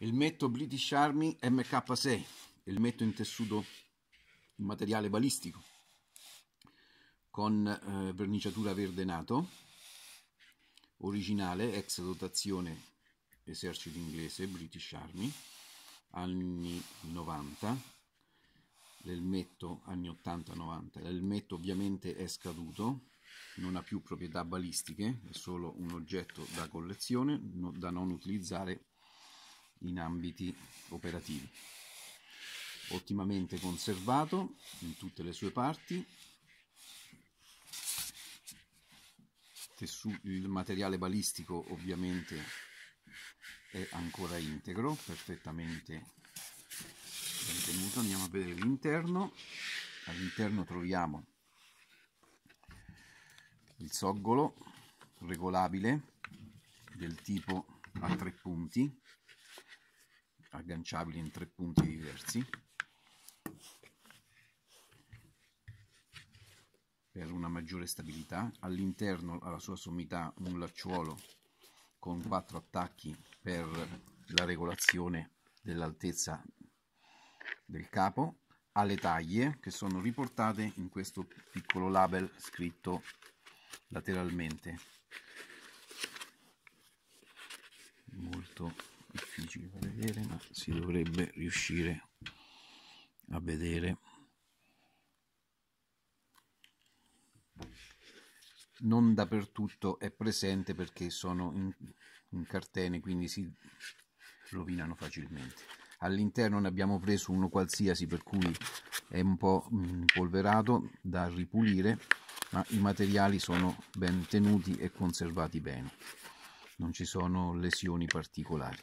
il metto British Army MK6, il metto in tessuto in materiale balistico con eh, verniciatura verde nato originale ex dotazione esercito inglese British Army anni 90 l'elmetto anni 80-90 l'elmetto ovviamente è scaduto non ha più proprietà balistiche è solo un oggetto da collezione no, da non utilizzare in ambiti operativi. Ottimamente conservato in tutte le sue parti, il materiale balistico ovviamente è ancora integro, perfettamente mantenuto. Andiamo a vedere l'interno. All'interno troviamo il soggolo regolabile del tipo a tre punti agganciabili in tre punti diversi per una maggiore stabilità all'interno alla sua sommità un lacciuolo con quattro attacchi per la regolazione dell'altezza del capo alle taglie che sono riportate in questo piccolo label scritto lateralmente molto vedere ma si dovrebbe riuscire a vedere non dappertutto è presente perché sono in, in cartene quindi si rovinano facilmente all'interno ne abbiamo preso uno qualsiasi per cui è un po' mm, polverato da ripulire ma i materiali sono ben tenuti e conservati bene non ci sono lesioni particolari